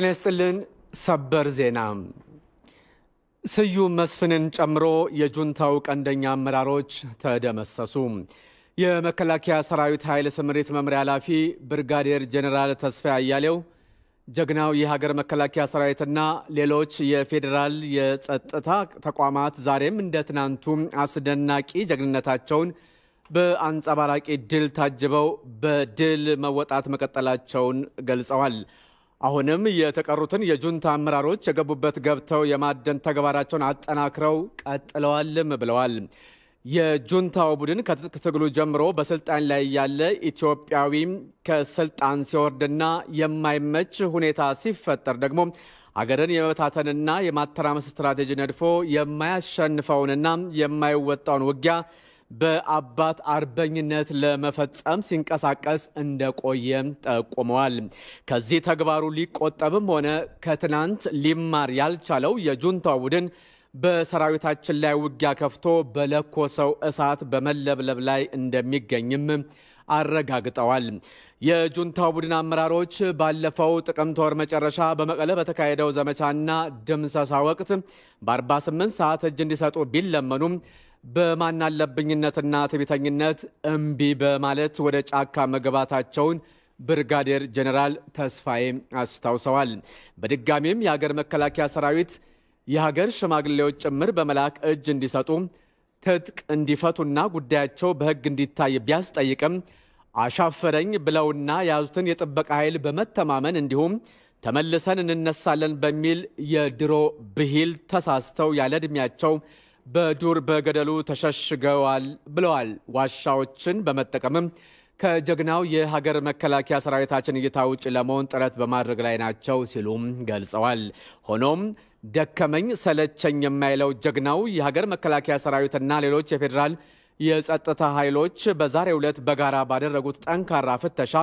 ጤና ይስጥልን። ሰበር ዜና። ስዩም መስፍንን ጨምሮ የጁንታው ቀንደኛ አመራሮች ተደመሰሱ። የመከላከያ ሰራዊት ኃይል ስምሪት መምሪያ ኃላፊ ብርጋዴር ጀኔራል ተስፋዬ አያሌው ጀግናው የሀገር መከላከያ ሰራዊትና ሌሎች የፌዴራል የጸጥታ ተቋማት ዛሬም እንደ ትናንቱ አስደናቂ ጀግንነታቸውን በአንጸባራቂ ድል ታጅበው በድል መወጣት መቀጠላቸውን ገልጸዋል። አሁንም የተቀሩትን የጁንታ አመራሮች የገቡበት ገብተው የማደን ተግባራቸውን አጠናክረው ቀጥለዋልም ብለዋል። የጁንታው ቡድን ከትጥቅ ትግሉ ጀምሮ በስልጣን ላይ ያለ ኢትዮጵያዊም ከስልጣን ሲወርድና የማይመች ሁኔታ ሲፈጠር ደግሞ አገርን የመበታተንና የማተራመስ ስትራቴጂ ነድፎ የማያሸንፈውንና የማይወጣውን ውጊያ በአባት አርበኝነት ለመፈጸም ሲንቀሳቀስ እንደቆየም ጠቁመዋል። ከዚህ ተግባሩ ሊቆጠብም ሆነ ከትናንት ሊማር ያልቻለው የጁንታ ቡድን በሰራዊታችን ላይ ውጊያ ከፍቶ በለኮሰው እሳት በመለብለብ ላይ እንደሚገኝም አረጋግጠዋል። የጁንታው ቡድን አመራሮች ባለፈው ጥቅምት ወር መጨረሻ በመቀለ በተካሄደው ዘመቻና ድምሰሳ ወቅት በ48 ሰዓት እጅ እንዲሰጡ ቢለመኑም በማናለብኝነትና ትቢተኝነት እምቢ በማለት ወደ ጫካ መግባታቸውን ብርጋዴር ጀኔራል ተስፋዬ አስታውሰዋል። በድጋሚም የሀገር መከላከያ ሰራዊት የሀገር ሽማግሌዎች ጭምር በመላክ እጅ እንዲሰጡ ትጥቅ እንዲፈቱና ጉዳያቸው በሕግ እንዲታይ ቢያስጠይቅም አሻፈረኝ ብለውና የያዙትን የጥበቃ ኃይል በመተማመን እንዲሁም ተመልሰን እንነሳለን በሚል የድሮ ብሂል ተሳስተው ያለ ዕድሜያቸው በዱር በገደሉ ተሸሽገዋል ብለዋል። ዋሻዎችን በመጠቀምም ከጀግናው የሀገር መከላከያ ሰራዊታችን እይታ ውጭ ለመሆን ጥረት በማድረግ ላይ ናቸው ሲሉም ገልጸዋል። ሆኖም ደከመኝ ሰለቸኝ የማይለው ጀግናው የሀገር መከላከያ ሰራዊትና ሌሎች የፌዴራል የጸጥታ ኃይሎች በዛሬው ዕለት በጋራ ባደረጉት ጠንካራ ፍተሻ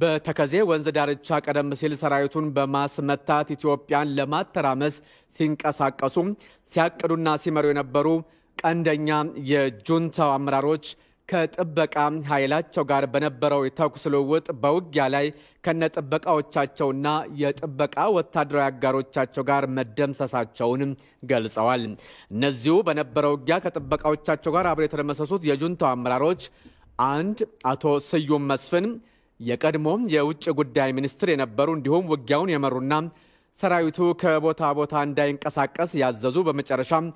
በተከዜ ወንዝ ዳርቻ ቀደም ሲል ሰራዊቱን በማስመታት ኢትዮጵያን ለማተራመስ ሲንቀሳቀሱ ሲያቅዱና ሲመሩ የነበሩ ቀንደኛ የጁንታው አመራሮች ከጥበቃ ኃይላቸው ጋር በነበረው የተኩስ ልውውጥ በውጊያ ላይ ከነጥበቃዎቻቸውና የጥበቃ ወታደራዊ አጋሮቻቸው ጋር መደምሰሳቸውን ገልጸዋል። እነዚሁ በነበረው ውጊያ ከጥበቃዎቻቸው ጋር አብረው የተደመሰሱት የጁንታው አመራሮች አንድ አቶ ስዩም መስፍን የቀድሞም የውጭ ጉዳይ ሚኒስትር የነበሩ እንዲሁም ውጊያውን የመሩና ሰራዊቱ ከቦታ ቦታ እንዳይንቀሳቀስ ያዘዙ፣ በመጨረሻም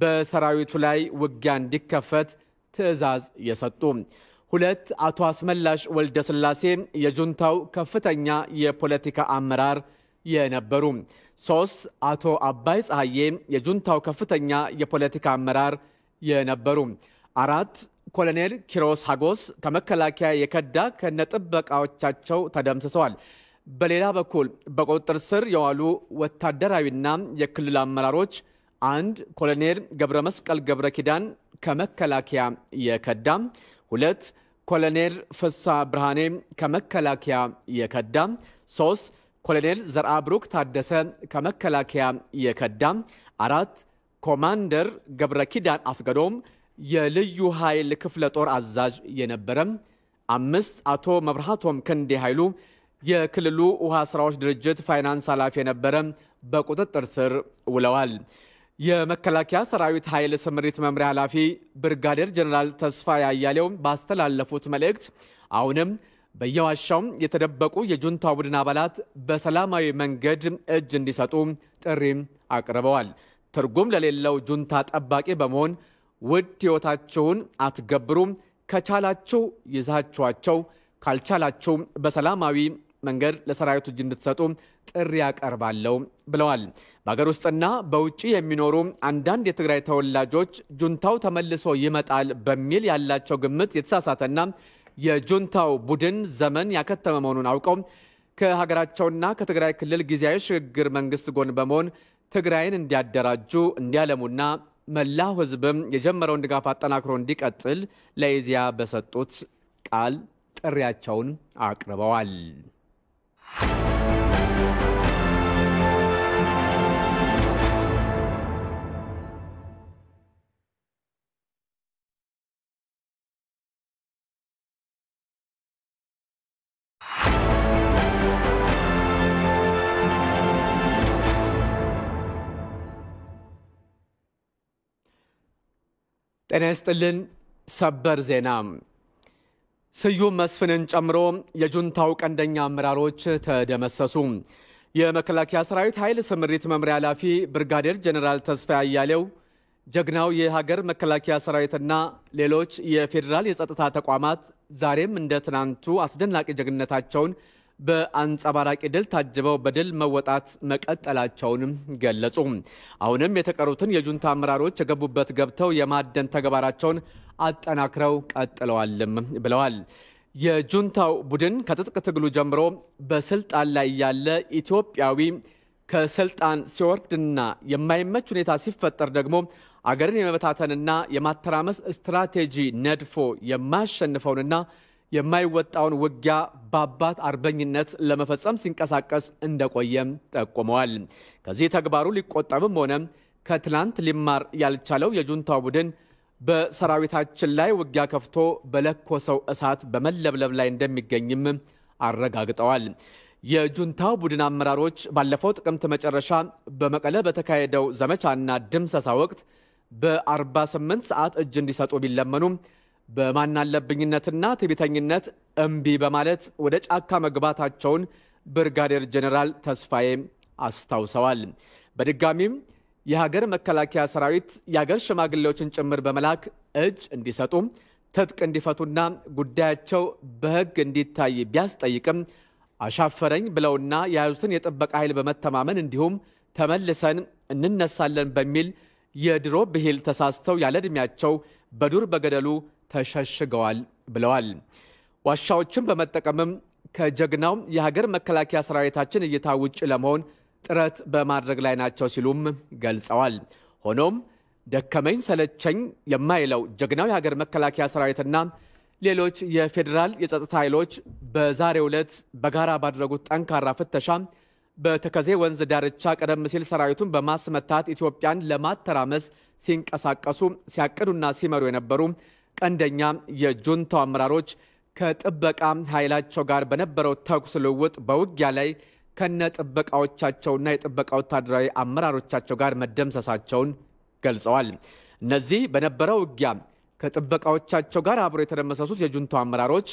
በሰራዊቱ ላይ ውጊያ እንዲከፈት ትዕዛዝ የሰጡ ሁለት አቶ አስመላሽ ወልደ ስላሴ የጁንታው ከፍተኛ የፖለቲካ አመራር የነበሩ፣ ሶስት አቶ አባይ ፀሐዬ የጁንታው ከፍተኛ የፖለቲካ አመራር የነበሩ፣ አራት ኮሎኔል ኪሮስ ሀጎስ ከመከላከያ የከዳ ከነጥበቃዎቻቸው ተደምስሰዋል። በሌላ በኩል በቁጥጥር ስር የዋሉ ወታደራዊና የክልል አመራሮች አንድ ኮሎኔል ገብረ መስቀል ገብረ ኪዳን ከመከላከያ የከዳ፣ ሁለት ኮሎኔል ፍሳ ብርሃኔ ከመከላከያ የከዳ፣ ሶስት ኮሎኔል ብሩክ ታደሰ ከመከላከያ የከዳ፣ አራት ኮማንደር ገብረ ኪዳን አስገዶም የልዩ ኃይል ክፍለ ጦር አዛዥ የነበረ አምስት አቶ መብርሃቶም ክንዴ ኃይሉ የክልሉ ውሃ ስራዎች ድርጅት ፋይናንስ ኃላፊ የነበረ በቁጥጥር ስር ውለዋል። የመከላከያ ሰራዊት ኃይል ስምሪት መምሪያ ኃላፊ ብርጋዴር ጀኔራል ተስፋ ያያሌው ባስተላለፉት መልእክት አሁንም በየዋሻው የተደበቁ የጁንታ ቡድን አባላት በሰላማዊ መንገድ እጅ እንዲሰጡ ጥሪ አቅርበዋል። ትርጉም ለሌለው ጁንታ ጠባቂ በመሆን ውድ ሕይወታቸውን አትገብሩም። ከቻላችሁ ይዛችኋቸው፣ ካልቻላችሁ በሰላማዊ መንገድ ለሰራዊቱ እጅ እንድትሰጡ ጥሪ ያቀርባለሁ ብለዋል። በሀገር ውስጥና በውጭ የሚኖሩ አንዳንድ የትግራይ ተወላጆች ጁንታው ተመልሶ ይመጣል በሚል ያላቸው ግምት የተሳሳተና የጁንታው ቡድን ዘመን ያከተመ መሆኑን አውቀው ከሀገራቸውና ከትግራይ ክልል ጊዜያዊ ሽግግር መንግስት ጎን በመሆን ትግራይን እንዲያደራጁ እንዲያለሙና መላው ህዝብም የጀመረውን ድጋፍ አጠናክሮ እንዲቀጥል ለኢዜአ በሰጡት ቃል ጥሪያቸውን አቅርበዋል። ጤና ይስጥልን። ሰበር ዜና። ስዩም መስፍንን ጨምሮ የጁንታው ቀንደኛ አመራሮች ተደመሰሱ። የመከላከያ ሰራዊት ኃይል ስምሪት መምሪያ ኃላፊ ብርጋዴር ጀኔራል ተስፋ አያሌው ጀግናው የሀገር መከላከያ ሰራዊትና ሌሎች የፌዴራል የጸጥታ ተቋማት ዛሬም እንደ ትናንቱ አስደናቂ ጀግንነታቸውን በአንጸባራቂ ድል ታጅበው በድል መወጣት መቀጠላቸውንም ገለጹ። አሁንም የተቀሩትን የጁንታ አመራሮች የገቡበት ገብተው የማደን ተግባራቸውን አጠናክረው ቀጥለዋልም ብለዋል። የጁንታው ቡድን ከትጥቅ ትግሉ ጀምሮ በስልጣን ላይ ያለ ኢትዮጵያዊ ከስልጣን ሲወርድና የማይመች ሁኔታ ሲፈጠር ደግሞ አገርን የመበታተንና የማተራመስ ስትራቴጂ ነድፎ የማያሸንፈውንና የማይወጣውን ውጊያ በአባት አርበኝነት ለመፈጸም ሲንቀሳቀስ እንደቆየም ጠቁመዋል። ከዚህ ተግባሩ ሊቆጠብም ሆነ ከትላንት ሊማር ያልቻለው የጁንታው ቡድን በሰራዊታችን ላይ ውጊያ ከፍቶ በለኮሰው እሳት በመለብለብ ላይ እንደሚገኝም አረጋግጠዋል። የጁንታው ቡድን አመራሮች ባለፈው ጥቅምት መጨረሻ በመቀለ በተካሄደው ዘመቻና ድምሰሳ ወቅት በ48 ሰዓት እጅ እንዲሰጡ ቢለመኑም በማናለብኝነትና ትቢተኝነት እምቢ በማለት ወደ ጫካ መግባታቸውን ብርጋዴር ጀኔራል ተስፋዬ አስታውሰዋል። በድጋሚም የሀገር መከላከያ ሰራዊት የሀገር ሽማግሌዎችን ጭምር በመላክ እጅ እንዲሰጡ ትጥቅ እንዲፈቱና ጉዳያቸው በሕግ እንዲታይ ቢያስጠይቅም አሻፈረኝ ብለውና የያዙትን የጥበቃ ኃይል በመተማመን እንዲሁም ተመልሰን እንነሳለን በሚል የድሮ ብሂል ተሳስተው ያለ ዕድሜያቸው በዱር በገደሉ ተሸሽገዋል ብለዋል። ዋሻዎችን በመጠቀምም ከጀግናው የሀገር መከላከያ ሰራዊታችን እይታ ውጭ ለመሆን ጥረት በማድረግ ላይ ናቸው ሲሉም ገልጸዋል። ሆኖም ደከመኝ ሰለቸኝ የማይለው ጀግናው የሀገር መከላከያ ሰራዊትና ሌሎች የፌዴራል የጸጥታ ኃይሎች በዛሬ ዕለት በጋራ ባደረጉት ጠንካራ ፍተሻ በተከዜ ወንዝ ዳርቻ ቀደም ሲል ሰራዊቱን በማስመታት ኢትዮጵያን ለማተራመስ ሲንቀሳቀሱ ሲያቅዱና ሲመሩ የነበሩ ቀንደኛ የጁንታው አመራሮች ከጥበቃ ኃይላቸው ጋር በነበረው ተኩስ ልውውጥ በውጊያ ላይ ከነ ጥበቃዎቻቸውና የጥበቃ ወታደራዊ አመራሮቻቸው ጋር መደምሰሳቸውን ገልጸዋል። እነዚህ በነበረው ውጊያ ከጥበቃዎቻቸው ጋር አብሮ የተደመሰሱት የጁንታው አመራሮች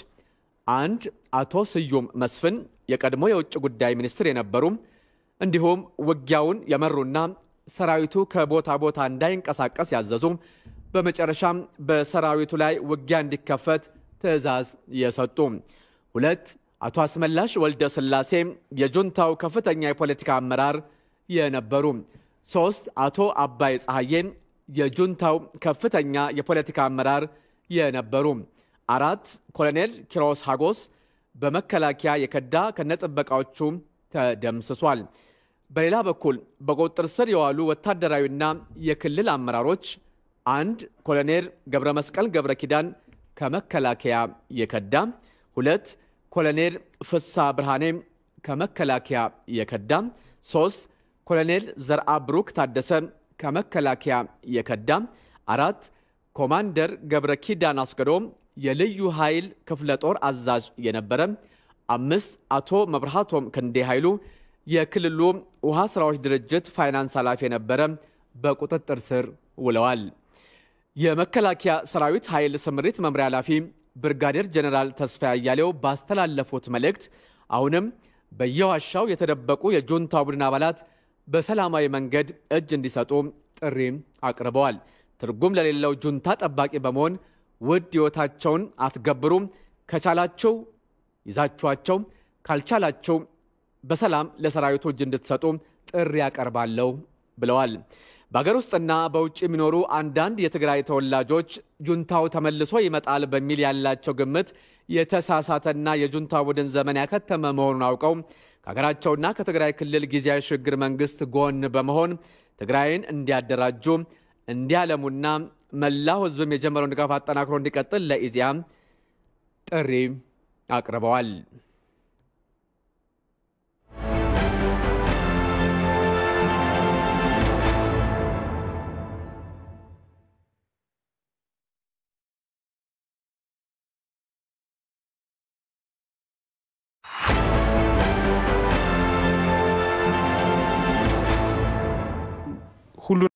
አንድ አቶ ስዩም መስፍን የቀድሞ የውጭ ጉዳይ ሚኒስትር የነበሩ እንዲሁም ውጊያውን የመሩና ሰራዊቱ ከቦታ ቦታ እንዳይንቀሳቀስ ያዘዙ በመጨረሻም በሰራዊቱ ላይ ውጊያ እንዲከፈት ትዕዛዝ የሰጡ ሁለት አቶ አስመላሽ ወልደ ስላሴ የጁንታው ከፍተኛ የፖለቲካ አመራር የነበሩ፣ ሶስት አቶ አባይ ፀሐዬ የጁንታው ከፍተኛ የፖለቲካ አመራር የነበሩ፣ አራት ኮሎኔል ኪሮስ ሃጎስ በመከላከያ የከዳ ከነጥበቃዎቹ ተደምስሷል። በሌላ በኩል በቁጥጥር ስር የዋሉ ወታደራዊና የክልል አመራሮች አንድ ኮሎኔል ገብረ መስቀል ገብረ ኪዳን ከመከላከያ የከዳ፣ ሁለት ኮሎኔል ፍሳ ብርሃኔ ከመከላከያ የከዳ፣ ሶስት ኮሎኔል ዘርአ ብሩክ ታደሰ ከመከላከያ የከዳ፣ አራት ኮማንደር ገብረ ኪዳን አስገዶ የልዩ ኃይል ክፍለ ጦር አዛዥ የነበረ፣ አምስት አቶ መብርሃቶም ክንዴ ኃይሉ የክልሉ ውሃ ስራዎች ድርጅት ፋይናንስ ኃላፊ የነበረ በቁጥጥር ስር ውለዋል። የመከላከያ ሰራዊት ኃይል ስምሪት መምሪያ ኃላፊ ብርጋዴር ጀነራል ተስፋ አያሌው ባስተላለፉት መልእክት አሁንም በየዋሻው የተደበቁ የጁንታ ቡድን አባላት በሰላማዊ መንገድ እጅ እንዲሰጡ ጥሪ አቅርበዋል። ትርጉም ለሌለው ጁንታ ጠባቂ በመሆን ውድ ሕይወታቸውን አትገብሩም፣ ከቻላችሁ ይዛችኋቸው፣ ካልቻላችሁ በሰላም ለሰራዊቱ እጅ እንድትሰጡ ጥሪ ያቀርባለሁ ብለዋል። በአገር ውስጥና በውጭ የሚኖሩ አንዳንድ የትግራይ ተወላጆች ጁንታው ተመልሶ ይመጣል በሚል ያላቸው ግምት የተሳሳተና የጁንታ ቡድን ዘመን ያከተመ መሆኑን አውቀው ከሀገራቸውና ከትግራይ ክልል ጊዜያዊ ሽግግር መንግስት ጎን በመሆን ትግራይን እንዲያደራጁ እንዲያለሙና መላው ህዝብም የጀመረውን ድጋፍ አጠናክሮ እንዲቀጥል ለኢዚያ ጥሪ አቅርበዋል። 홀로